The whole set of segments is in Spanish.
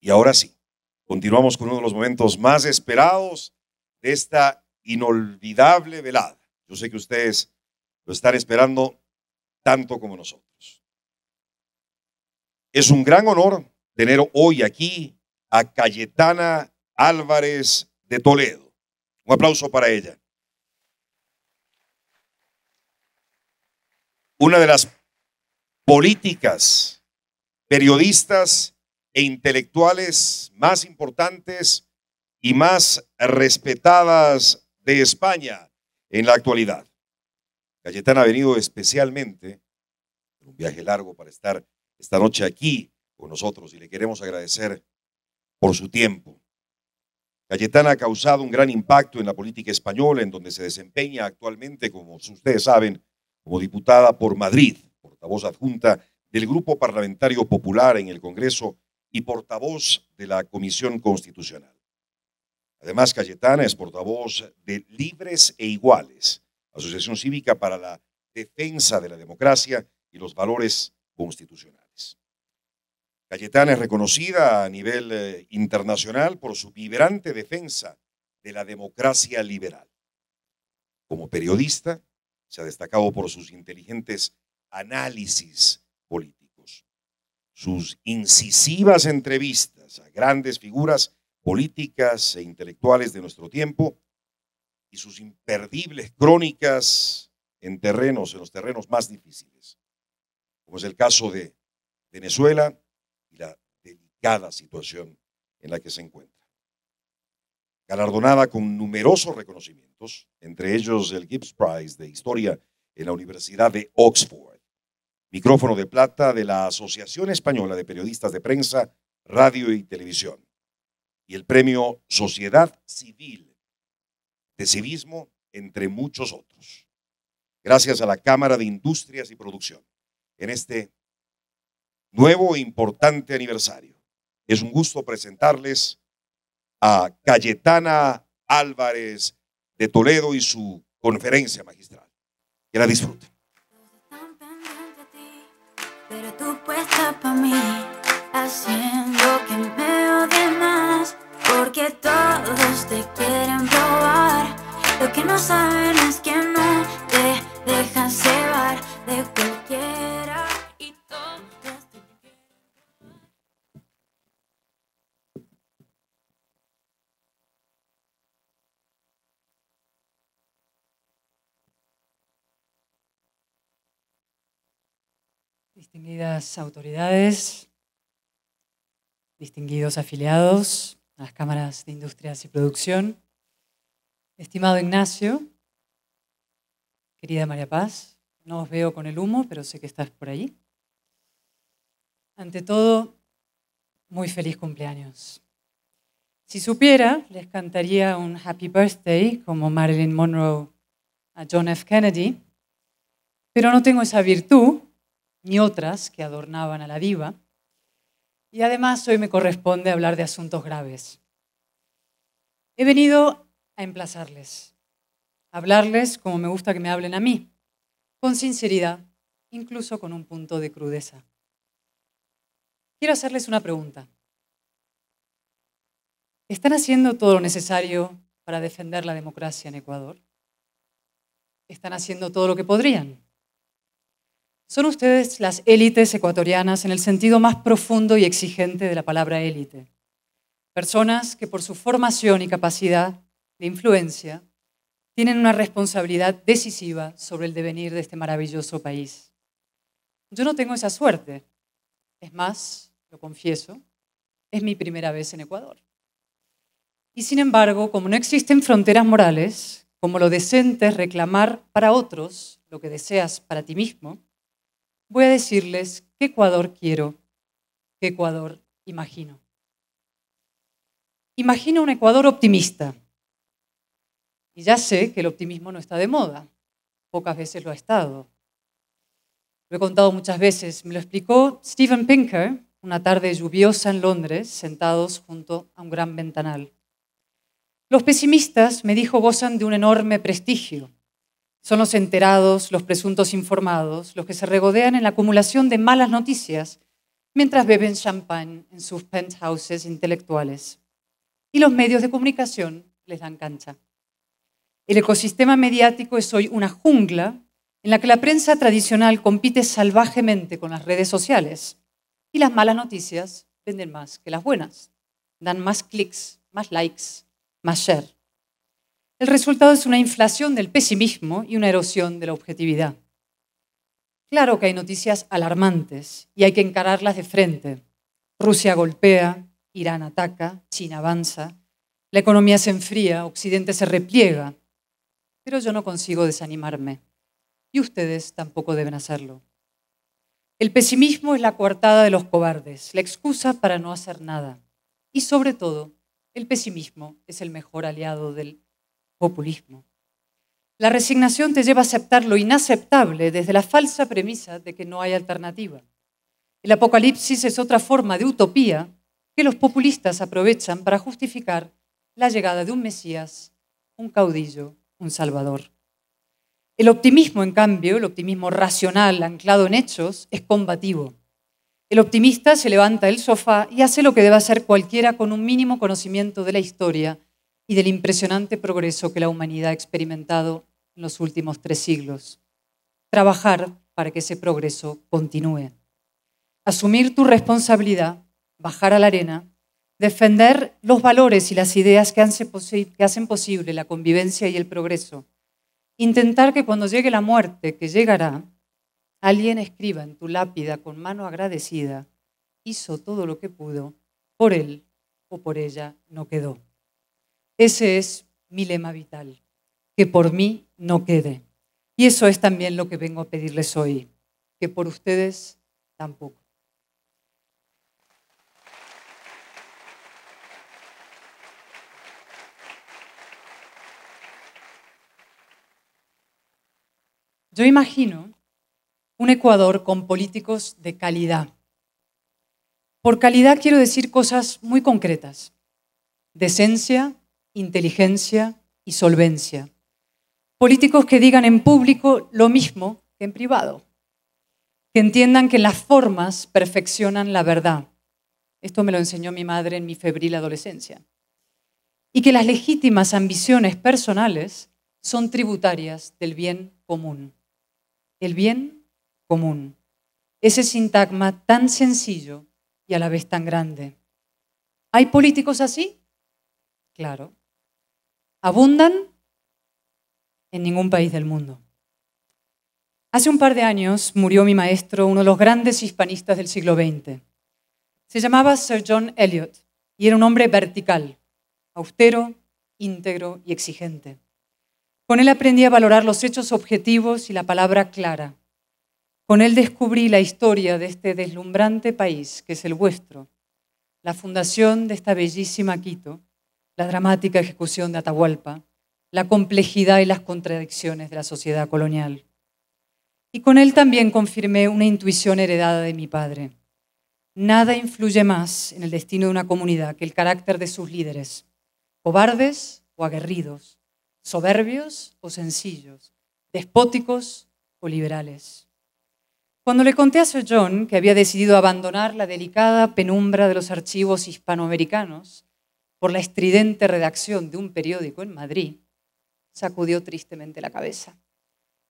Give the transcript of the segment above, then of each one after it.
Y ahora sí, continuamos con uno de los momentos más esperados de esta inolvidable velada. Yo sé que ustedes lo están esperando tanto como nosotros. Es un gran honor tener hoy aquí a Cayetana Álvarez de Toledo. Un aplauso para ella. Una de las políticas, periodistas e intelectuales más importantes y más respetadas de España en la actualidad. Cayetana ha venido especialmente en un viaje largo para estar esta noche aquí con nosotros y le queremos agradecer por su tiempo. Cayetana ha causado un gran impacto en la política española, en donde se desempeña actualmente, como ustedes saben, como diputada por Madrid, portavoz adjunta del Grupo Parlamentario Popular en el Congreso y portavoz de la Comisión Constitucional. Además, Cayetana es portavoz de Libres e Iguales, Asociación Cívica para la Defensa de la Democracia y los Valores Constitucionales. Cayetana es reconocida a nivel eh, internacional por su vibrante defensa de la democracia liberal. Como periodista, se ha destacado por sus inteligentes análisis políticos. Sus incisivas entrevistas a grandes figuras políticas e intelectuales de nuestro tiempo y sus imperdibles crónicas en terrenos, en los terrenos más difíciles, como es el caso de Venezuela y la delicada situación en la que se encuentra. Galardonada con numerosos reconocimientos, entre ellos el Gibbs Prize de Historia en la Universidad de Oxford micrófono de plata de la Asociación Española de Periodistas de Prensa, Radio y Televisión, y el premio Sociedad Civil de Civismo, entre muchos otros. Gracias a la Cámara de Industrias y Producción, en este nuevo e importante aniversario. Es un gusto presentarles a Cayetana Álvarez de Toledo y su conferencia magistral. Que la disfruten. mí, haciendo que me odien más, porque todos te quieren probar. Lo que no saben es que no te dejas llevar de distinguidas autoridades, distinguidos afiliados a las cámaras de industrias y producción, estimado Ignacio, querida María Paz, no os veo con el humo, pero sé que estás por allí. Ante todo, muy feliz cumpleaños. Si supiera, les cantaría un Happy Birthday como Marilyn Monroe a John F. Kennedy, pero no tengo esa virtud, ni otras que adornaban a la diva. Y además hoy me corresponde hablar de asuntos graves. He venido a emplazarles, a hablarles como me gusta que me hablen a mí, con sinceridad, incluso con un punto de crudeza. Quiero hacerles una pregunta. ¿Están haciendo todo lo necesario para defender la democracia en Ecuador? ¿Están haciendo todo lo que podrían? Son ustedes las élites ecuatorianas en el sentido más profundo y exigente de la palabra élite. Personas que por su formación y capacidad de influencia tienen una responsabilidad decisiva sobre el devenir de este maravilloso país. Yo no tengo esa suerte. Es más, lo confieso, es mi primera vez en Ecuador. Y sin embargo, como no existen fronteras morales, como lo decente es reclamar para otros lo que deseas para ti mismo, voy a decirles qué Ecuador quiero, qué Ecuador imagino. Imagino un Ecuador optimista. Y ya sé que el optimismo no está de moda, pocas veces lo ha estado. Lo he contado muchas veces, me lo explicó Steven Pinker una tarde lluviosa en Londres, sentados junto a un gran ventanal. Los pesimistas, me dijo, gozan de un enorme prestigio. Son los enterados, los presuntos informados, los que se regodean en la acumulación de malas noticias mientras beben champán en sus penthouses intelectuales. Y los medios de comunicación les dan cancha. El ecosistema mediático es hoy una jungla en la que la prensa tradicional compite salvajemente con las redes sociales y las malas noticias venden más que las buenas, dan más clics, más likes, más share el resultado es una inflación del pesimismo y una erosión de la objetividad. Claro que hay noticias alarmantes y hay que encararlas de frente. Rusia golpea, Irán ataca, China avanza, la economía se enfría, Occidente se repliega, pero yo no consigo desanimarme y ustedes tampoco deben hacerlo. El pesimismo es la coartada de los cobardes, la excusa para no hacer nada. Y sobre todo, el pesimismo es el mejor aliado del populismo. La resignación te lleva a aceptar lo inaceptable desde la falsa premisa de que no hay alternativa. El apocalipsis es otra forma de utopía que los populistas aprovechan para justificar la llegada de un Mesías, un caudillo, un Salvador. El optimismo, en cambio, el optimismo racional anclado en hechos, es combativo. El optimista se levanta del sofá y hace lo que debe hacer cualquiera con un mínimo conocimiento de la historia y del impresionante progreso que la humanidad ha experimentado en los últimos tres siglos. Trabajar para que ese progreso continúe. Asumir tu responsabilidad, bajar a la arena, defender los valores y las ideas que hacen posible la convivencia y el progreso. Intentar que cuando llegue la muerte, que llegará, alguien escriba en tu lápida con mano agradecida, hizo todo lo que pudo, por él o por ella no quedó. Ese es mi lema vital, que por mí no quede. Y eso es también lo que vengo a pedirles hoy, que por ustedes tampoco. Yo imagino un Ecuador con políticos de calidad. Por calidad quiero decir cosas muy concretas. Decencia, inteligencia y solvencia. Políticos que digan en público lo mismo que en privado. Que entiendan que las formas perfeccionan la verdad. Esto me lo enseñó mi madre en mi febril adolescencia. Y que las legítimas ambiciones personales son tributarias del bien común. El bien común. Ese sintagma tan sencillo y a la vez tan grande. ¿Hay políticos así? Claro abundan en ningún país del mundo. Hace un par de años murió mi maestro, uno de los grandes hispanistas del siglo XX. Se llamaba Sir John Eliot y era un hombre vertical, austero, íntegro y exigente. Con él aprendí a valorar los hechos objetivos y la palabra clara. Con él descubrí la historia de este deslumbrante país, que es el vuestro, la fundación de esta bellísima Quito la dramática ejecución de Atahualpa, la complejidad y las contradicciones de la sociedad colonial. Y con él también confirmé una intuición heredada de mi padre. Nada influye más en el destino de una comunidad que el carácter de sus líderes, cobardes o aguerridos, soberbios o sencillos, despóticos o liberales. Cuando le conté a Sir John que había decidido abandonar la delicada penumbra de los archivos hispanoamericanos por la estridente redacción de un periódico en Madrid, sacudió tristemente la cabeza.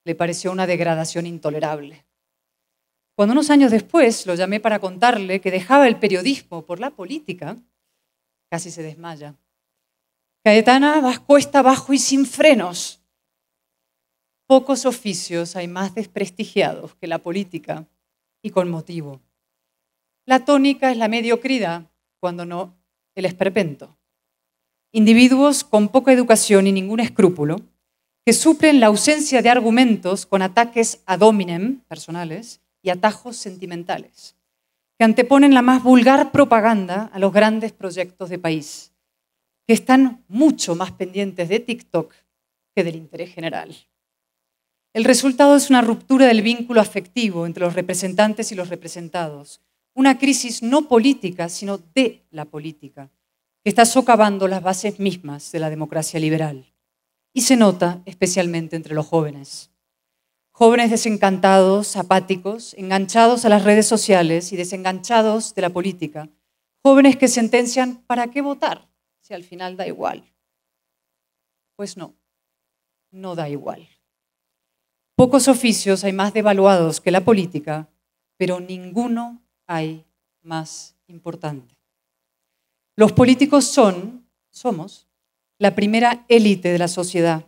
Le pareció una degradación intolerable. Cuando unos años después lo llamé para contarle que dejaba el periodismo por la política, casi se desmaya. Caetana vas cuesta abajo y sin frenos. Pocos oficios hay más desprestigiados que la política y con motivo. La tónica es la mediocridad, cuando no el esperpento individuos con poca educación y ningún escrúpulo, que suplen la ausencia de argumentos con ataques ad hominem personales y atajos sentimentales, que anteponen la más vulgar propaganda a los grandes proyectos de país, que están mucho más pendientes de TikTok que del interés general. El resultado es una ruptura del vínculo afectivo entre los representantes y los representados, una crisis no política, sino de la política, que está socavando las bases mismas de la democracia liberal. Y se nota especialmente entre los jóvenes. Jóvenes desencantados, apáticos, enganchados a las redes sociales y desenganchados de la política. Jóvenes que sentencian, ¿para qué votar si al final da igual? Pues no, no da igual. Pocos oficios hay más devaluados que la política, pero ninguno hay más importante. Los políticos son, somos, la primera élite de la sociedad,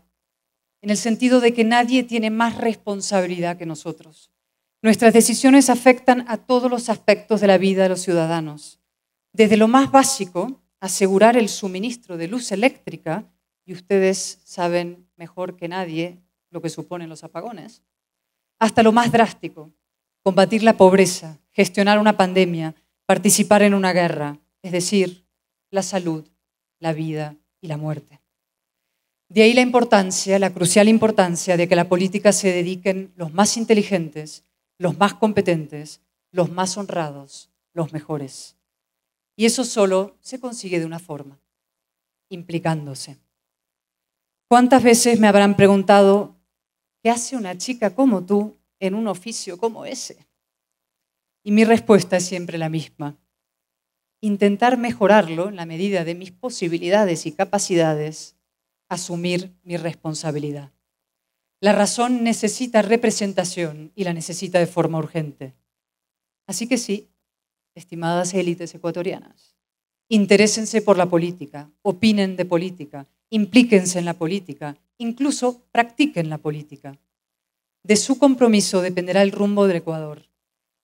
en el sentido de que nadie tiene más responsabilidad que nosotros. Nuestras decisiones afectan a todos los aspectos de la vida de los ciudadanos, desde lo más básico, asegurar el suministro de luz eléctrica, y ustedes saben mejor que nadie lo que suponen los apagones, hasta lo más drástico, combatir la pobreza, gestionar una pandemia, participar en una guerra, es decir, la salud, la vida y la muerte. De ahí la importancia, la crucial importancia de que a la política se dediquen los más inteligentes, los más competentes, los más honrados, los mejores. Y eso solo se consigue de una forma, implicándose. ¿Cuántas veces me habrán preguntado, ¿qué hace una chica como tú en un oficio como ese? Y mi respuesta es siempre la misma intentar mejorarlo en la medida de mis posibilidades y capacidades, asumir mi responsabilidad. La razón necesita representación y la necesita de forma urgente. Así que sí, estimadas élites ecuatorianas, interésense por la política, opinen de política, implíquense en la política, incluso practiquen la política. De su compromiso dependerá el rumbo del Ecuador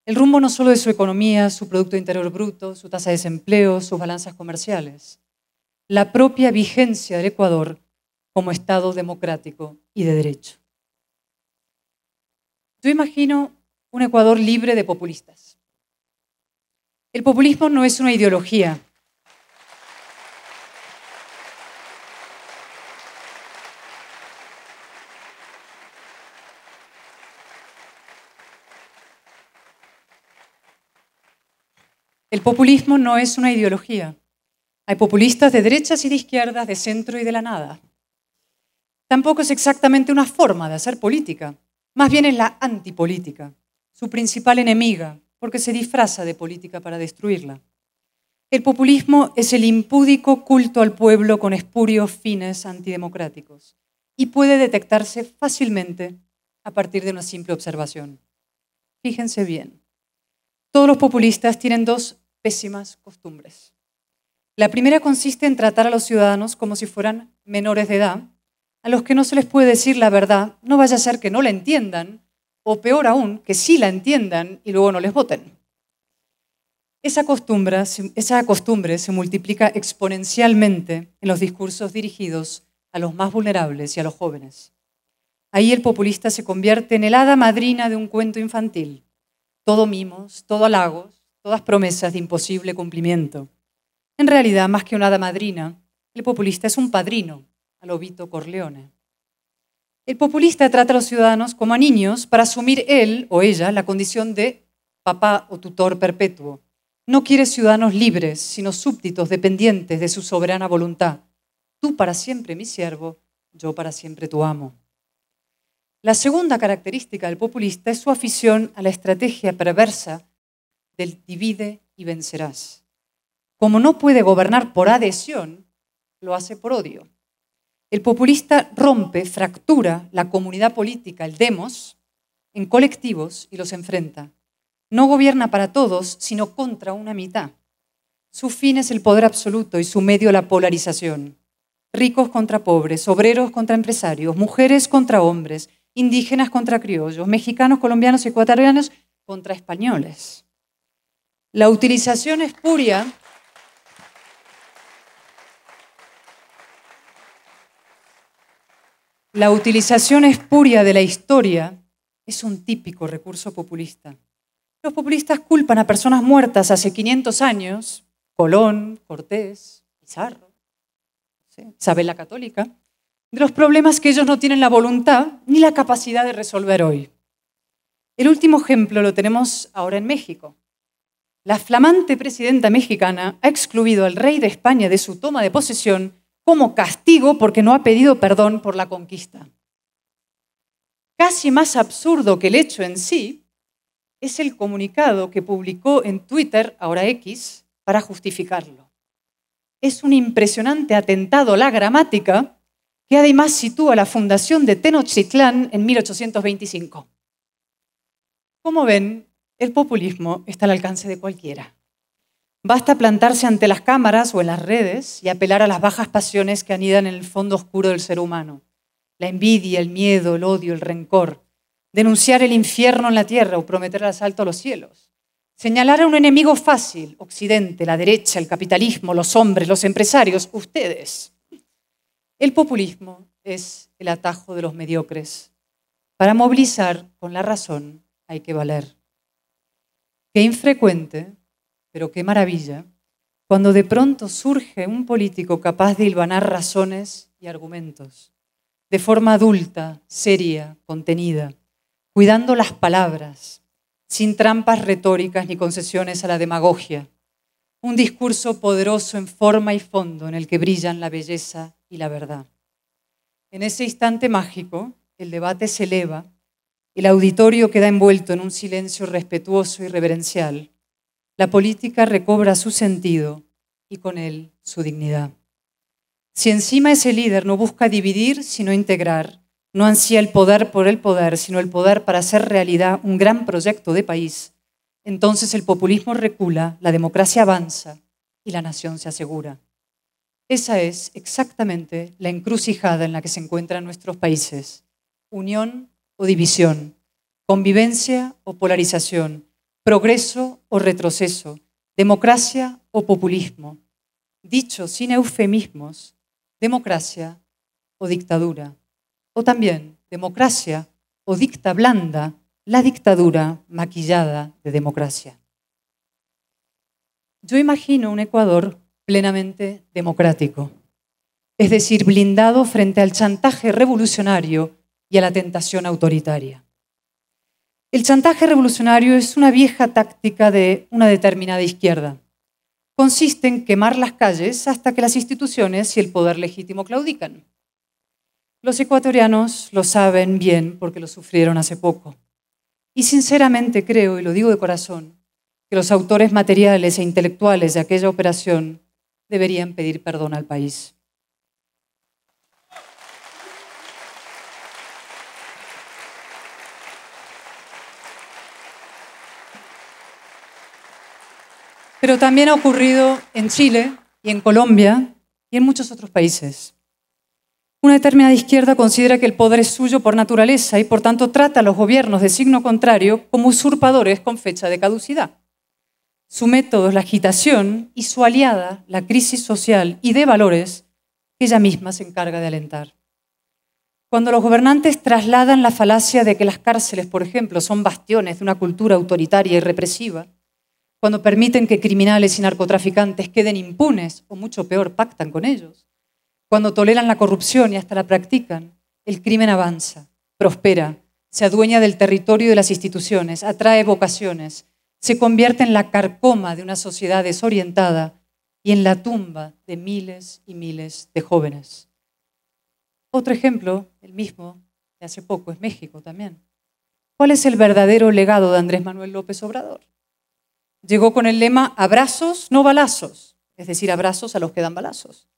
el rumbo no solo de su economía, su Producto Interior Bruto, su tasa de desempleo, sus balanzas comerciales, la propia vigencia del Ecuador como Estado democrático y de derecho. Yo imagino un Ecuador libre de populistas. El populismo no es una ideología, El populismo no es una ideología. Hay populistas de derechas y de izquierdas, de centro y de la nada. Tampoco es exactamente una forma de hacer política, más bien es la antipolítica, su principal enemiga, porque se disfraza de política para destruirla. El populismo es el impúdico culto al pueblo con espurios fines antidemocráticos y puede detectarse fácilmente a partir de una simple observación. Fíjense bien todos los populistas tienen dos pésimas costumbres. La primera consiste en tratar a los ciudadanos como si fueran menores de edad, a los que no se les puede decir la verdad, no vaya a ser que no la entiendan, o peor aún, que sí la entiendan y luego no les voten. Esa costumbre, esa costumbre se multiplica exponencialmente en los discursos dirigidos a los más vulnerables y a los jóvenes. Ahí el populista se convierte en el hada madrina de un cuento infantil, todo mimos, todo halagos, todas promesas de imposible cumplimiento. En realidad, más que una hada madrina, el populista es un padrino, al obito Corleone. El populista trata a los ciudadanos como a niños para asumir él o ella la condición de papá o tutor perpetuo. No quiere ciudadanos libres, sino súbditos dependientes de su soberana voluntad. Tú para siempre mi siervo, yo para siempre tu amo. La segunda característica del populista es su afición a la estrategia perversa del divide y vencerás. Como no puede gobernar por adhesión, lo hace por odio. El populista rompe, fractura la comunidad política, el demos, en colectivos y los enfrenta. No gobierna para todos, sino contra una mitad. Su fin es el poder absoluto y su medio la polarización. Ricos contra pobres, obreros contra empresarios, mujeres contra hombres, indígenas contra criollos, mexicanos, colombianos, ecuatorianos contra españoles. La utilización espuria La utilización espuria de la historia es un típico recurso populista. Los populistas culpan a personas muertas hace 500 años, Colón, Cortés, Pizarro, Isabel la Católica, de los problemas que ellos no tienen la voluntad ni la capacidad de resolver hoy. El último ejemplo lo tenemos ahora en México. La flamante presidenta mexicana ha excluido al rey de España de su toma de posesión como castigo porque no ha pedido perdón por la conquista. Casi más absurdo que el hecho en sí es el comunicado que publicó en Twitter, ahora X, para justificarlo. Es un impresionante atentado a la gramática que además sitúa la fundación de Tenochtitlán en 1825. Como ven, el populismo está al alcance de cualquiera. Basta plantarse ante las cámaras o en las redes y apelar a las bajas pasiones que anidan en el fondo oscuro del ser humano. La envidia, el miedo, el odio, el rencor. Denunciar el infierno en la tierra o prometer el asalto a los cielos. Señalar a un enemigo fácil, Occidente, la derecha, el capitalismo, los hombres, los empresarios, ustedes. El populismo es el atajo de los mediocres. Para movilizar con la razón hay que valer. Qué infrecuente, pero qué maravilla, cuando de pronto surge un político capaz de hilvanar razones y argumentos, de forma adulta, seria, contenida, cuidando las palabras, sin trampas retóricas ni concesiones a la demagogia, un discurso poderoso en forma y fondo en el que brillan la belleza y la verdad. En ese instante mágico, el debate se eleva, el auditorio queda envuelto en un silencio respetuoso y reverencial, la política recobra su sentido y con él su dignidad. Si encima ese líder no busca dividir, sino integrar, no ansía el poder por el poder, sino el poder para hacer realidad un gran proyecto de país, entonces el populismo recula, la democracia avanza y la nación se asegura. Esa es exactamente la encrucijada en la que se encuentran nuestros países. Unión o división, convivencia o polarización, progreso o retroceso, democracia o populismo. Dicho sin eufemismos, democracia o dictadura. O también democracia o dicta blanda la dictadura maquillada de democracia. Yo imagino un Ecuador plenamente democrático, es decir, blindado frente al chantaje revolucionario y a la tentación autoritaria. El chantaje revolucionario es una vieja táctica de una determinada izquierda. Consiste en quemar las calles hasta que las instituciones y el poder legítimo claudican. Los ecuatorianos lo saben bien porque lo sufrieron hace poco. Y sinceramente creo, y lo digo de corazón, que los autores materiales e intelectuales de aquella operación deberían pedir perdón al país. Pero también ha ocurrido en Chile y en Colombia y en muchos otros países. Una determinada izquierda considera que el poder es suyo por naturaleza y por tanto trata a los gobiernos de signo contrario como usurpadores con fecha de caducidad. Su método es la agitación y su aliada, la crisis social y de valores que ella misma se encarga de alentar. Cuando los gobernantes trasladan la falacia de que las cárceles, por ejemplo, son bastiones de una cultura autoritaria y represiva, cuando permiten que criminales y narcotraficantes queden impunes o mucho peor pactan con ellos, cuando toleran la corrupción y hasta la practican, el crimen avanza, prospera, se adueña del territorio y de las instituciones, atrae vocaciones, se convierte en la carcoma de una sociedad desorientada y en la tumba de miles y miles de jóvenes. Otro ejemplo, el mismo de hace poco, es México también. ¿Cuál es el verdadero legado de Andrés Manuel López Obrador? Llegó con el lema abrazos, no balazos, es decir, abrazos a los que dan balazos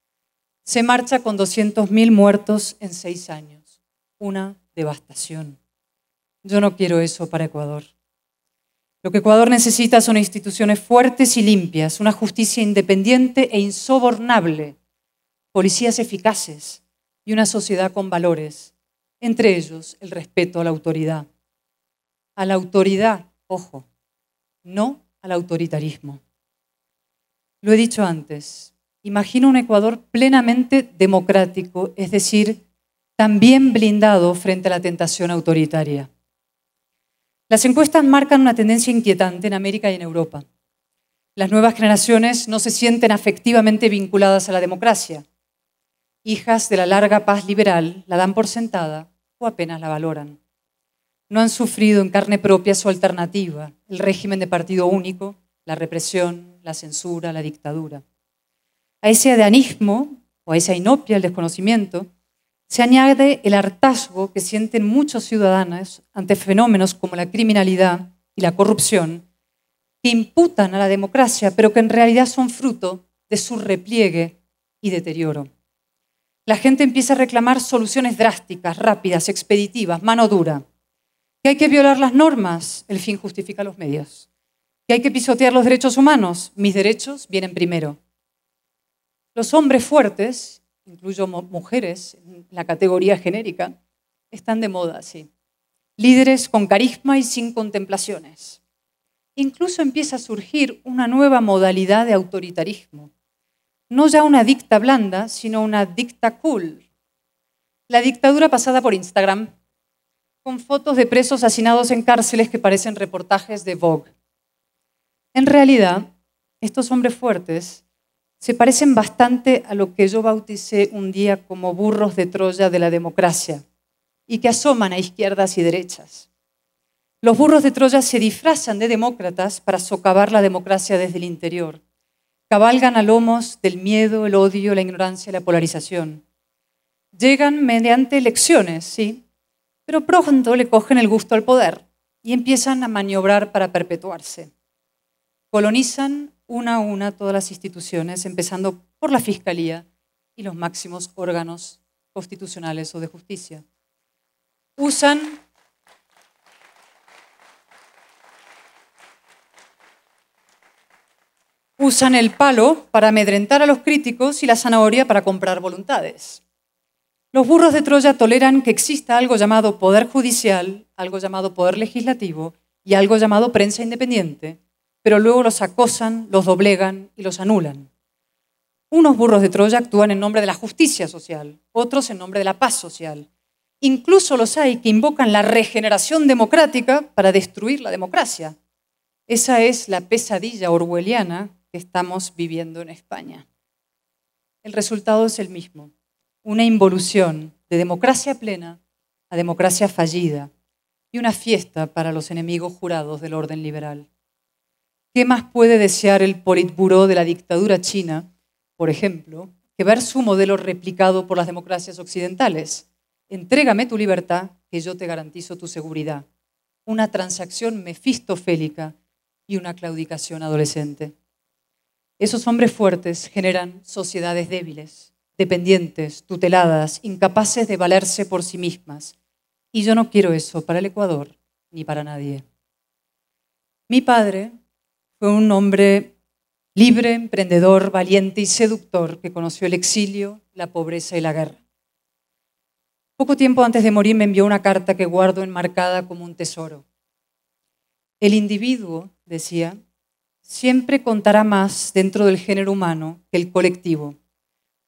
se marcha con 200.000 muertos en seis años. Una devastación. Yo no quiero eso para Ecuador. Lo que Ecuador necesita son instituciones fuertes y limpias, una justicia independiente e insobornable, policías eficaces y una sociedad con valores, entre ellos el respeto a la autoridad. A la autoridad, ojo, no al autoritarismo. Lo he dicho antes, imagino un Ecuador plenamente democrático, es decir, también blindado frente a la tentación autoritaria. Las encuestas marcan una tendencia inquietante en América y en Europa. Las nuevas generaciones no se sienten afectivamente vinculadas a la democracia. Hijas de la larga paz liberal la dan por sentada o apenas la valoran. No han sufrido en carne propia su alternativa, el régimen de partido único, la represión, la censura, la dictadura. A ese adanismo o a esa inopia el desconocimiento se añade el hartazgo que sienten muchos ciudadanos ante fenómenos como la criminalidad y la corrupción que imputan a la democracia, pero que en realidad son fruto de su repliegue y deterioro. La gente empieza a reclamar soluciones drásticas, rápidas, expeditivas, mano dura. Que hay que violar las normas, el fin justifica los medios. Que hay que pisotear los derechos humanos, mis derechos vienen primero. Los hombres fuertes, incluyo mujeres en la categoría genérica, están de moda, así, Líderes con carisma y sin contemplaciones. Incluso empieza a surgir una nueva modalidad de autoritarismo. No ya una dicta blanda, sino una dicta cool. La dictadura pasada por Instagram, con fotos de presos asesinados en cárceles que parecen reportajes de Vogue. En realidad, estos hombres fuertes se parecen bastante a lo que yo bauticé un día como burros de Troya de la democracia y que asoman a izquierdas y derechas. Los burros de Troya se disfrazan de demócratas para socavar la democracia desde el interior. Cabalgan a lomos del miedo, el odio, la ignorancia y la polarización. Llegan mediante elecciones, sí, pero pronto le cogen el gusto al poder y empiezan a maniobrar para perpetuarse. Colonizan una a una todas las instituciones, empezando por la Fiscalía y los máximos órganos constitucionales o de justicia. Usan usan el palo para amedrentar a los críticos y la zanahoria para comprar voluntades. Los burros de Troya toleran que exista algo llamado poder judicial, algo llamado poder legislativo y algo llamado prensa independiente, pero luego los acosan, los doblegan y los anulan. Unos burros de Troya actúan en nombre de la justicia social, otros en nombre de la paz social. Incluso los hay que invocan la regeneración democrática para destruir la democracia. Esa es la pesadilla orwelliana que estamos viviendo en España. El resultado es el mismo, una involución de democracia plena a democracia fallida y una fiesta para los enemigos jurados del orden liberal. ¿Qué más puede desear el Politburo de la dictadura china, por ejemplo, que ver su modelo replicado por las democracias occidentales? Entrégame tu libertad, que yo te garantizo tu seguridad. Una transacción mefistofélica y una claudicación adolescente. Esos hombres fuertes generan sociedades débiles, dependientes, tuteladas, incapaces de valerse por sí mismas. Y yo no quiero eso para el Ecuador ni para nadie. Mi padre, fue un hombre libre, emprendedor, valiente y seductor que conoció el exilio, la pobreza y la guerra. Poco tiempo antes de morir me envió una carta que guardo enmarcada como un tesoro. El individuo, decía, siempre contará más dentro del género humano que el colectivo.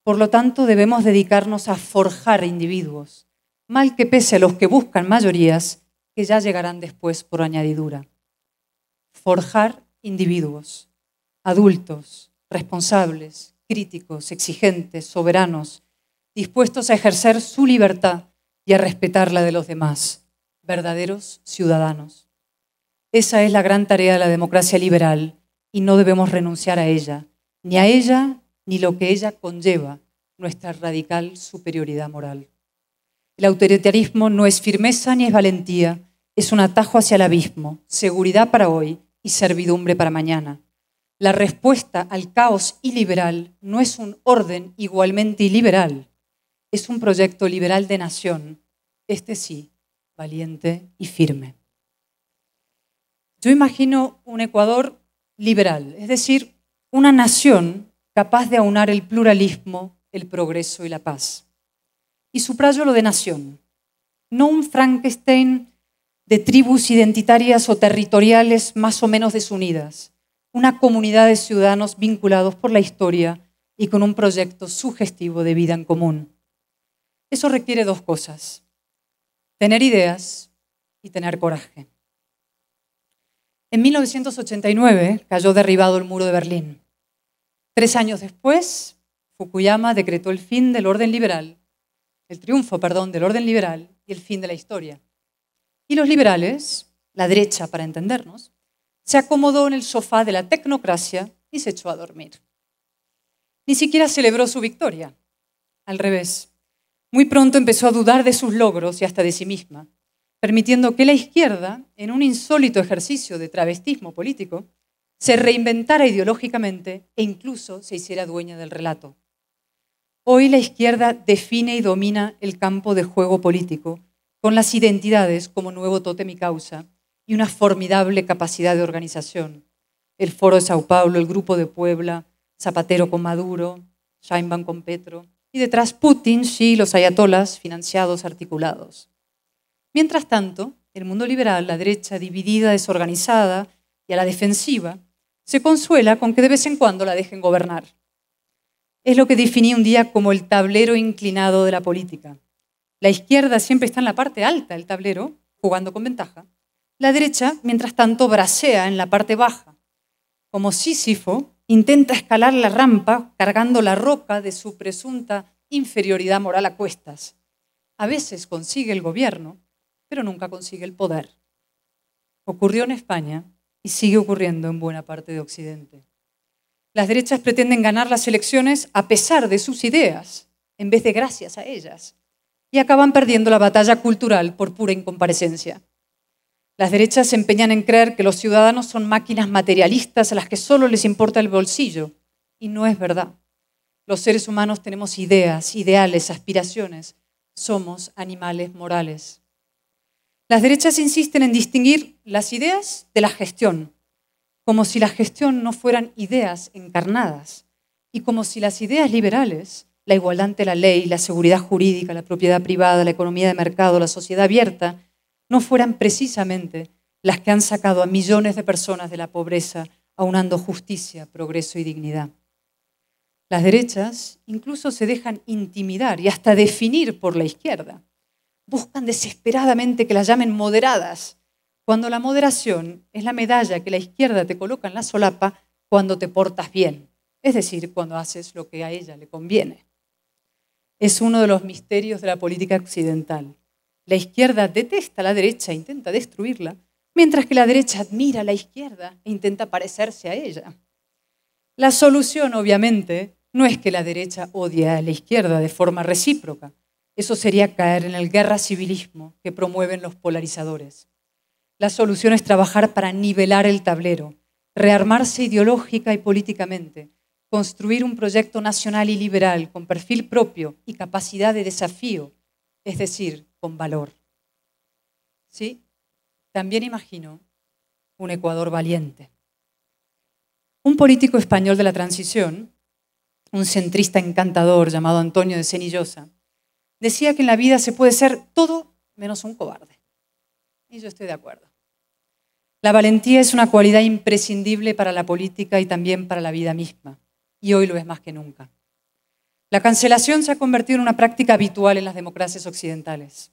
Por lo tanto, debemos dedicarnos a forjar individuos, mal que pese a los que buscan mayorías, que ya llegarán después por añadidura. Forjar individuos, adultos, responsables, críticos, exigentes, soberanos, dispuestos a ejercer su libertad y a respetar la de los demás, verdaderos ciudadanos. Esa es la gran tarea de la democracia liberal y no debemos renunciar a ella, ni a ella ni lo que ella conlleva, nuestra radical superioridad moral. El autoritarismo no es firmeza ni es valentía, es un atajo hacia el abismo, seguridad para hoy y servidumbre para mañana. La respuesta al caos iliberal no es un orden igualmente iliberal, es un proyecto liberal de nación, este sí, valiente y firme. Yo imagino un Ecuador liberal, es decir, una nación capaz de aunar el pluralismo, el progreso y la paz. Y subrayo lo de nación, no un Frankenstein de tribus identitarias o territoriales más o menos desunidas, una comunidad de ciudadanos vinculados por la historia y con un proyecto sugestivo de vida en común. Eso requiere dos cosas, tener ideas y tener coraje. En 1989 cayó derribado el muro de Berlín. Tres años después, Fukuyama decretó el fin del orden liberal, el triunfo, perdón, del orden liberal y el fin de la historia. Y los liberales, la derecha para entendernos, se acomodó en el sofá de la tecnocracia y se echó a dormir. Ni siquiera celebró su victoria. Al revés, muy pronto empezó a dudar de sus logros y hasta de sí misma, permitiendo que la izquierda, en un insólito ejercicio de travestismo político, se reinventara ideológicamente e incluso se hiciera dueña del relato. Hoy la izquierda define y domina el campo de juego político con las identidades como nuevo totem y causa y una formidable capacidad de organización. El Foro de Sao Paulo, el Grupo de Puebla, Zapatero con Maduro, Scheinban con Petro, y detrás Putin, sí, los ayatolas financiados, articulados. Mientras tanto, el mundo liberal, la derecha dividida, desorganizada y a la defensiva, se consuela con que de vez en cuando la dejen gobernar. Es lo que definí un día como el tablero inclinado de la política. La izquierda siempre está en la parte alta del tablero, jugando con ventaja. La derecha, mientras tanto, brasea en la parte baja. Como Sísifo, intenta escalar la rampa cargando la roca de su presunta inferioridad moral a cuestas. A veces consigue el gobierno, pero nunca consigue el poder. Ocurrió en España y sigue ocurriendo en buena parte de Occidente. Las derechas pretenden ganar las elecciones a pesar de sus ideas, en vez de gracias a ellas y acaban perdiendo la batalla cultural por pura incomparecencia. Las derechas se empeñan en creer que los ciudadanos son máquinas materialistas a las que solo les importa el bolsillo, y no es verdad. Los seres humanos tenemos ideas, ideales, aspiraciones. Somos animales morales. Las derechas insisten en distinguir las ideas de la gestión, como si la gestión no fueran ideas encarnadas, y como si las ideas liberales la igualdad ante la ley, la seguridad jurídica, la propiedad privada, la economía de mercado, la sociedad abierta, no fueran precisamente las que han sacado a millones de personas de la pobreza, aunando justicia, progreso y dignidad. Las derechas incluso se dejan intimidar y hasta definir por la izquierda. Buscan desesperadamente que las llamen moderadas, cuando la moderación es la medalla que la izquierda te coloca en la solapa cuando te portas bien, es decir, cuando haces lo que a ella le conviene es uno de los misterios de la política occidental. La izquierda detesta a la derecha e intenta destruirla, mientras que la derecha admira a la izquierda e intenta parecerse a ella. La solución, obviamente, no es que la derecha odie a la izquierda de forma recíproca. Eso sería caer en el guerra civilismo que promueven los polarizadores. La solución es trabajar para nivelar el tablero, rearmarse ideológica y políticamente, construir un proyecto nacional y liberal con perfil propio y capacidad de desafío, es decir, con valor. ¿Sí? También imagino un Ecuador valiente. Un político español de la transición, un centrista encantador llamado Antonio de Cenillosa, decía que en la vida se puede ser todo menos un cobarde. Y yo estoy de acuerdo. La valentía es una cualidad imprescindible para la política y también para la vida misma y hoy lo es más que nunca. La cancelación se ha convertido en una práctica habitual en las democracias occidentales.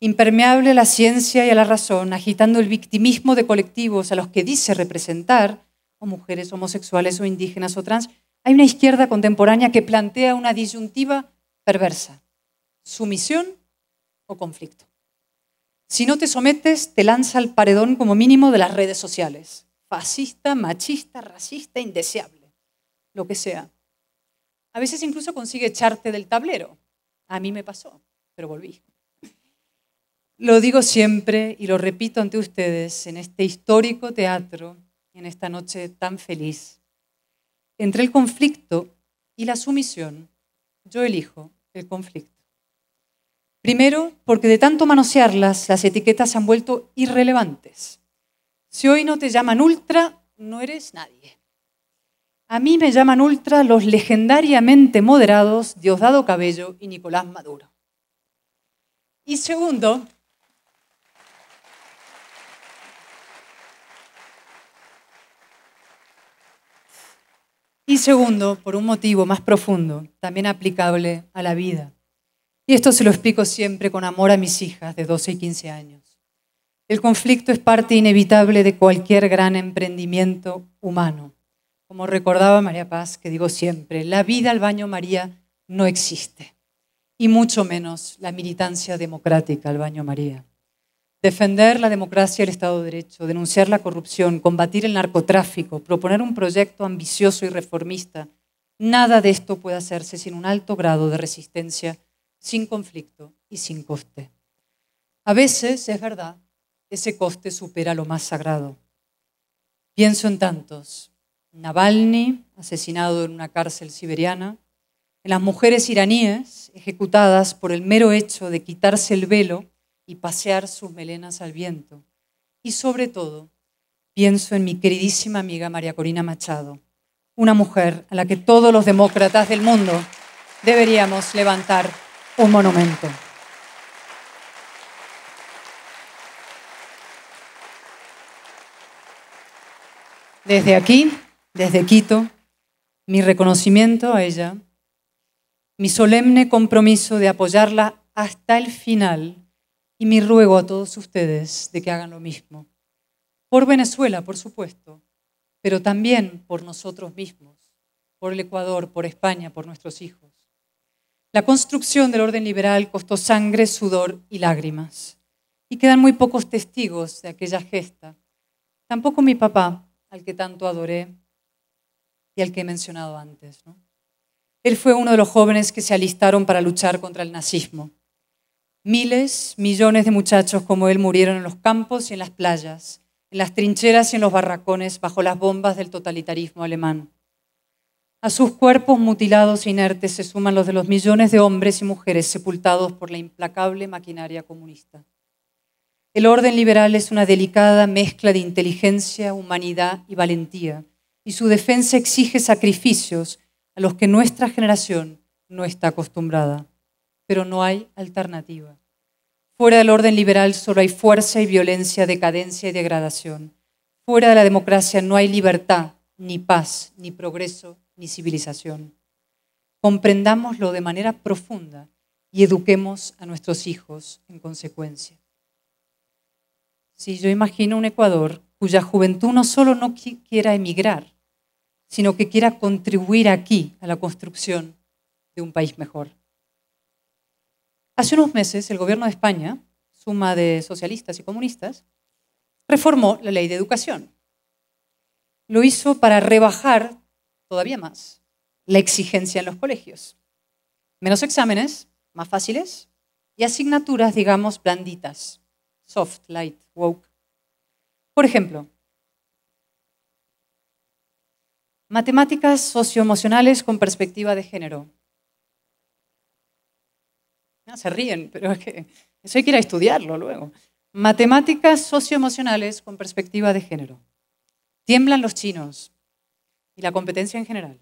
Impermeable a la ciencia y a la razón, agitando el victimismo de colectivos a los que dice representar, o mujeres homosexuales o indígenas o trans, hay una izquierda contemporánea que plantea una disyuntiva perversa, sumisión o conflicto. Si no te sometes, te lanza al paredón como mínimo de las redes sociales, fascista, machista, racista, indeseable lo que sea. A veces incluso consigue echarte del tablero. A mí me pasó, pero volví. Lo digo siempre y lo repito ante ustedes en este histórico teatro, en esta noche tan feliz. Entre el conflicto y la sumisión, yo elijo el conflicto. Primero, porque de tanto manosearlas, las etiquetas se han vuelto irrelevantes. Si hoy no te llaman ultra, no eres nadie. A mí me llaman ultra los legendariamente moderados Diosdado Cabello y Nicolás Maduro. Y segundo, y segundo, por un motivo más profundo, también aplicable a la vida. Y esto se lo explico siempre con amor a mis hijas de 12 y 15 años. El conflicto es parte inevitable de cualquier gran emprendimiento humano como recordaba María Paz, que digo siempre, la vida al baño María no existe, y mucho menos la militancia democrática al baño María. Defender la democracia y el Estado de Derecho, denunciar la corrupción, combatir el narcotráfico, proponer un proyecto ambicioso y reformista, nada de esto puede hacerse sin un alto grado de resistencia, sin conflicto y sin coste. A veces, es verdad, ese coste supera lo más sagrado. Pienso en tantos, Navalny, asesinado en una cárcel siberiana, en las mujeres iraníes ejecutadas por el mero hecho de quitarse el velo y pasear sus melenas al viento. Y sobre todo, pienso en mi queridísima amiga María Corina Machado, una mujer a la que todos los demócratas del mundo deberíamos levantar un monumento. Desde aquí, desde Quito, mi reconocimiento a ella, mi solemne compromiso de apoyarla hasta el final y mi ruego a todos ustedes de que hagan lo mismo. Por Venezuela, por supuesto, pero también por nosotros mismos, por el Ecuador, por España, por nuestros hijos. La construcción del orden liberal costó sangre, sudor y lágrimas. Y quedan muy pocos testigos de aquella gesta. Tampoco mi papá, al que tanto adoré, y al que he mencionado antes. Él fue uno de los jóvenes que se alistaron para luchar contra el nazismo. Miles, millones de muchachos como él murieron en los campos y en las playas, en las trincheras y en los barracones bajo las bombas del totalitarismo alemán. A sus cuerpos mutilados e inertes se suman los de los millones de hombres y mujeres sepultados por la implacable maquinaria comunista. El orden liberal es una delicada mezcla de inteligencia, humanidad y valentía y su defensa exige sacrificios a los que nuestra generación no está acostumbrada. Pero no hay alternativa. Fuera del orden liberal solo hay fuerza y violencia, decadencia y degradación. Fuera de la democracia no hay libertad, ni paz, ni progreso, ni civilización. Comprendámoslo de manera profunda y eduquemos a nuestros hijos en consecuencia. Si yo imagino un Ecuador cuya juventud no solo no quiera emigrar, sino que quiera contribuir aquí a la construcción de un país mejor. Hace unos meses el gobierno de España, suma de socialistas y comunistas, reformó la ley de educación. Lo hizo para rebajar todavía más la exigencia en los colegios. Menos exámenes, más fáciles, y asignaturas, digamos, blanditas, soft, light, woke. Por ejemplo, Matemáticas socioemocionales con perspectiva de género. Ah, se ríen, pero es que eso hay que ir a estudiarlo luego. Matemáticas socioemocionales con perspectiva de género. Tiemblan los chinos y la competencia en general.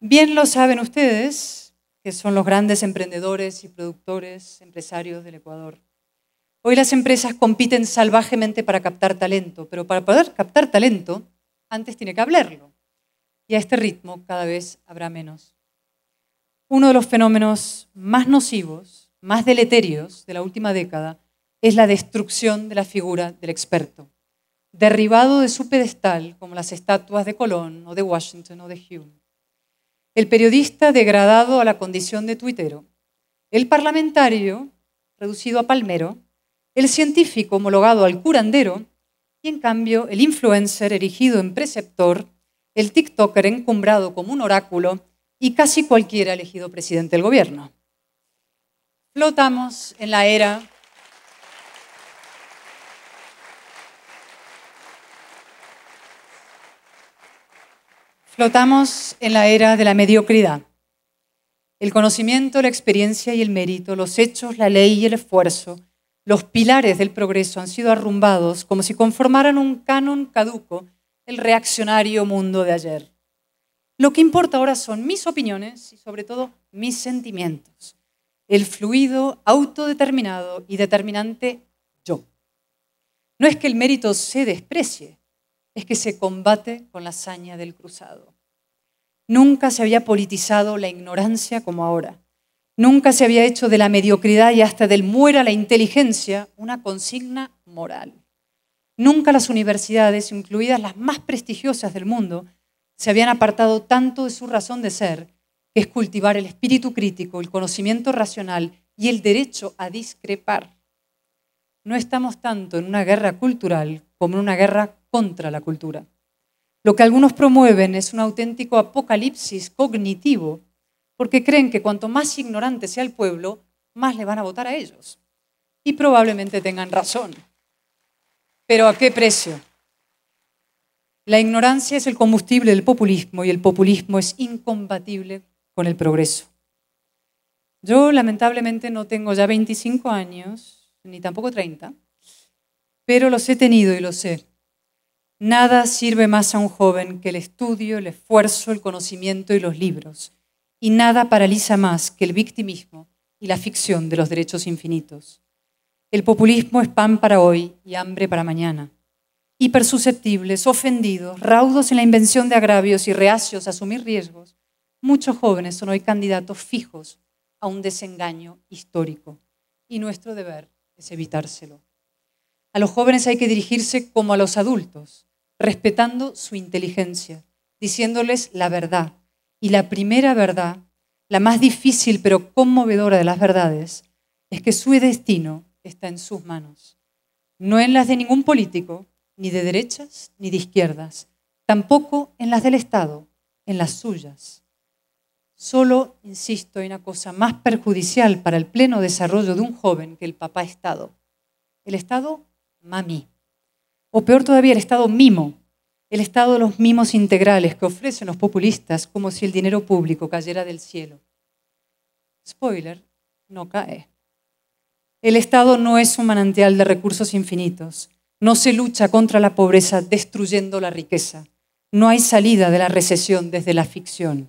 Bien lo saben ustedes, que son los grandes emprendedores y productores, empresarios del Ecuador. Hoy las empresas compiten salvajemente para captar talento, pero para poder captar talento antes tiene que hablarlo. Y a este ritmo cada vez habrá menos. Uno de los fenómenos más nocivos, más deleterios de la última década es la destrucción de la figura del experto. Derribado de su pedestal, como las estatuas de Colón o de Washington o de Hume. El periodista degradado a la condición de tuitero. El parlamentario reducido a palmero. El científico homologado al curandero y en cambio, el influencer erigido en preceptor, el TikToker encumbrado como un oráculo y casi cualquiera elegido presidente del gobierno. Flotamos en la era Flotamos en la era de la mediocridad. El conocimiento, la experiencia y el mérito, los hechos, la ley y el esfuerzo los pilares del progreso han sido arrumbados como si conformaran un canon caduco el reaccionario mundo de ayer. Lo que importa ahora son mis opiniones y sobre todo mis sentimientos, el fluido, autodeterminado y determinante yo. No es que el mérito se desprecie, es que se combate con la hazaña del cruzado. Nunca se había politizado la ignorancia como ahora. Nunca se había hecho de la mediocridad y hasta del muera la inteligencia una consigna moral. Nunca las universidades, incluidas las más prestigiosas del mundo, se habían apartado tanto de su razón de ser, que es cultivar el espíritu crítico, el conocimiento racional y el derecho a discrepar. No estamos tanto en una guerra cultural como en una guerra contra la cultura. Lo que algunos promueven es un auténtico apocalipsis cognitivo porque creen que cuanto más ignorante sea el pueblo, más le van a votar a ellos. Y probablemente tengan razón. Pero ¿a qué precio? La ignorancia es el combustible del populismo y el populismo es incompatible con el progreso. Yo lamentablemente no tengo ya 25 años, ni tampoco 30, pero los he tenido y lo sé. Nada sirve más a un joven que el estudio, el esfuerzo, el conocimiento y los libros y nada paraliza más que el victimismo y la ficción de los derechos infinitos. El populismo es pan para hoy y hambre para mañana. Hipersusceptibles, ofendidos, raudos en la invención de agravios y reacios a asumir riesgos, muchos jóvenes son hoy candidatos fijos a un desengaño histórico y nuestro deber es evitárselo. A los jóvenes hay que dirigirse como a los adultos, respetando su inteligencia, diciéndoles la verdad, y la primera verdad, la más difícil pero conmovedora de las verdades, es que su destino está en sus manos, no en las de ningún político, ni de derechas ni de izquierdas, tampoco en las del Estado, en las suyas. Solo, insisto, hay una cosa más perjudicial para el pleno desarrollo de un joven que el papá Estado. El Estado mami. O peor todavía, el Estado mimo, el estado de los mimos integrales que ofrecen los populistas como si el dinero público cayera del cielo. Spoiler, no cae. El Estado no es un manantial de recursos infinitos. No se lucha contra la pobreza destruyendo la riqueza. No hay salida de la recesión desde la ficción.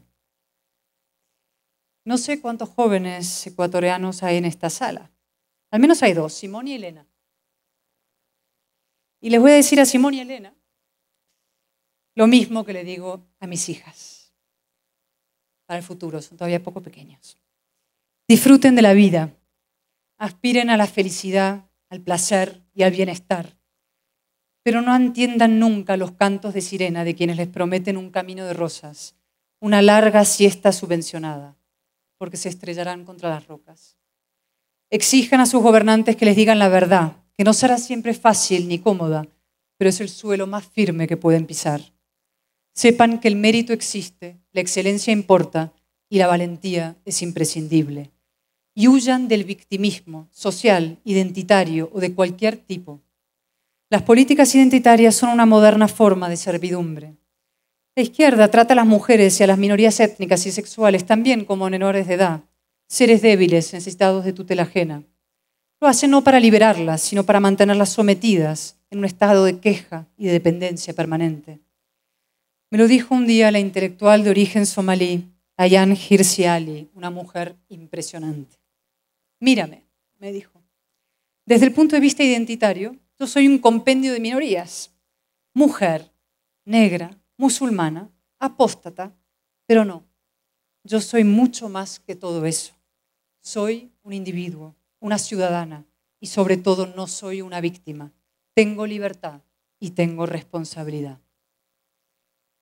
No sé cuántos jóvenes ecuatorianos hay en esta sala. Al menos hay dos, Simón y Elena. Y les voy a decir a Simón y Elena lo mismo que le digo a mis hijas para el futuro, son todavía poco pequeños. Disfruten de la vida, aspiren a la felicidad, al placer y al bienestar, pero no entiendan nunca los cantos de sirena de quienes les prometen un camino de rosas, una larga siesta subvencionada, porque se estrellarán contra las rocas. Exijan a sus gobernantes que les digan la verdad, que no será siempre fácil ni cómoda, pero es el suelo más firme que pueden pisar sepan que el mérito existe, la excelencia importa y la valentía es imprescindible. Y huyan del victimismo social, identitario o de cualquier tipo. Las políticas identitarias son una moderna forma de servidumbre. La izquierda trata a las mujeres y a las minorías étnicas y sexuales también como menores de edad, seres débiles necesitados de tutela ajena. Lo hace no para liberarlas, sino para mantenerlas sometidas en un estado de queja y de dependencia permanente. Me lo dijo un día la intelectual de origen somalí, Ayan Hirsi Ali, una mujer impresionante. Mírame, me dijo. Desde el punto de vista identitario, yo soy un compendio de minorías. Mujer, negra, musulmana, apóstata, pero no. Yo soy mucho más que todo eso. Soy un individuo, una ciudadana y sobre todo no soy una víctima. Tengo libertad y tengo responsabilidad.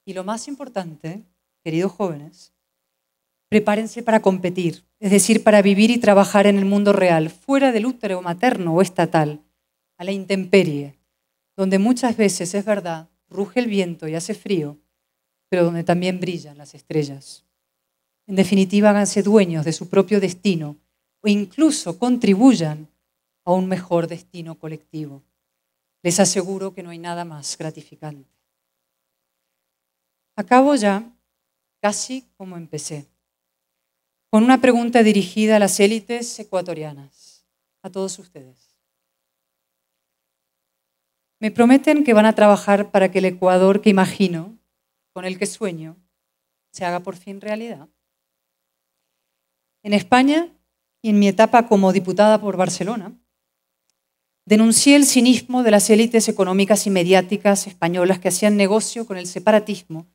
Y lo más importante, queridos jóvenes, prepárense para competir, es decir, para vivir y trabajar en el mundo real, fuera del útero materno o estatal, a la intemperie, donde muchas veces, es verdad, ruge el viento y hace frío, pero donde también brillan las estrellas. En definitiva, háganse dueños de su propio destino o incluso contribuyan a un mejor destino colectivo. Les aseguro que no hay nada más gratificante. Acabo ya casi como empecé, con una pregunta dirigida a las élites ecuatorianas, a todos ustedes. Me prometen que van a trabajar para que el Ecuador que imagino, con el que sueño, se haga por fin realidad. En España y en mi etapa como diputada por Barcelona, denuncié el cinismo de las élites económicas y mediáticas españolas que hacían negocio con el separatismo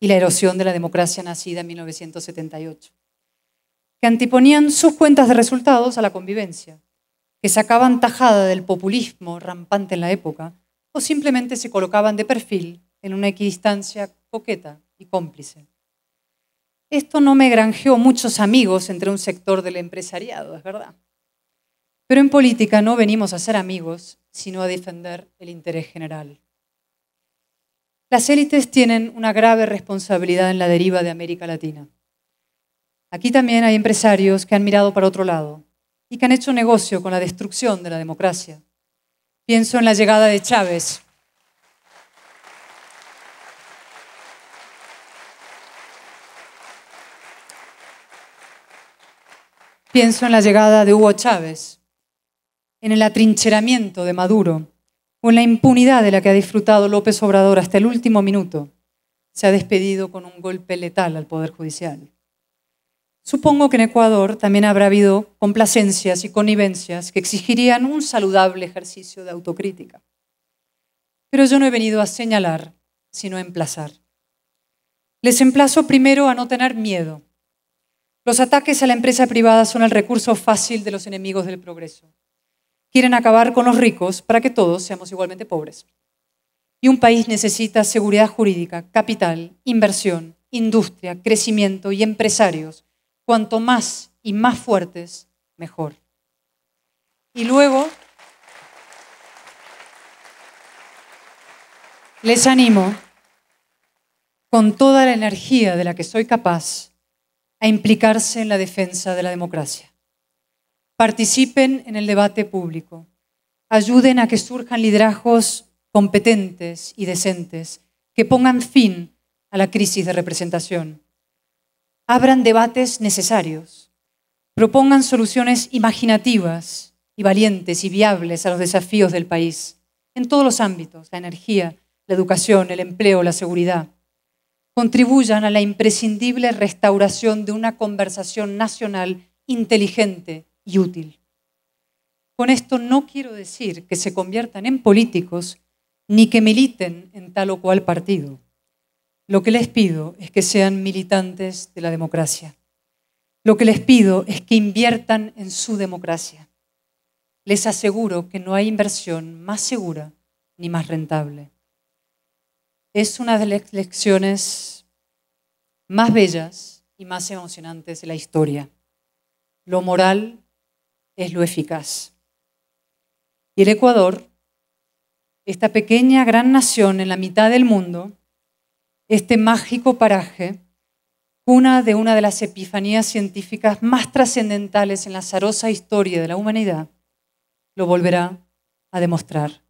y la erosión de la democracia nacida en 1978, que antiponían sus cuentas de resultados a la convivencia, que sacaban tajada del populismo rampante en la época o simplemente se colocaban de perfil en una equidistancia coqueta y cómplice. Esto no me granjeó muchos amigos entre un sector del empresariado, es verdad. Pero en política no venimos a ser amigos, sino a defender el interés general. Las élites tienen una grave responsabilidad en la deriva de América Latina. Aquí también hay empresarios que han mirado para otro lado y que han hecho negocio con la destrucción de la democracia. Pienso en la llegada de Chávez. Pienso en la llegada de Hugo Chávez, en el atrincheramiento de Maduro con la impunidad de la que ha disfrutado López Obrador hasta el último minuto, se ha despedido con un golpe letal al Poder Judicial. Supongo que en Ecuador también habrá habido complacencias y connivencias que exigirían un saludable ejercicio de autocrítica. Pero yo no he venido a señalar, sino a emplazar. Les emplazo primero a no tener miedo. Los ataques a la empresa privada son el recurso fácil de los enemigos del progreso quieren acabar con los ricos para que todos seamos igualmente pobres. Y un país necesita seguridad jurídica, capital, inversión, industria, crecimiento y empresarios. Cuanto más y más fuertes, mejor. Y luego, les animo, con toda la energía de la que soy capaz, a implicarse en la defensa de la democracia participen en el debate público, ayuden a que surjan liderazgos competentes y decentes, que pongan fin a la crisis de representación. Abran debates necesarios, propongan soluciones imaginativas y valientes y viables a los desafíos del país, en todos los ámbitos, la energía, la educación, el empleo, la seguridad. Contribuyan a la imprescindible restauración de una conversación nacional inteligente útil. Con esto no quiero decir que se conviertan en políticos ni que militen en tal o cual partido. Lo que les pido es que sean militantes de la democracia. Lo que les pido es que inviertan en su democracia. Les aseguro que no hay inversión más segura ni más rentable. Es una de las lecciones más bellas y más emocionantes de la historia. Lo moral es lo eficaz. Y el Ecuador, esta pequeña gran nación en la mitad del mundo, este mágico paraje, cuna de una de las epifanías científicas más trascendentales en la azarosa historia de la humanidad, lo volverá a demostrar.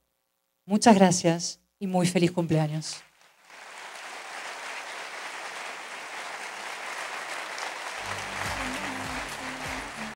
Muchas gracias y muy feliz cumpleaños.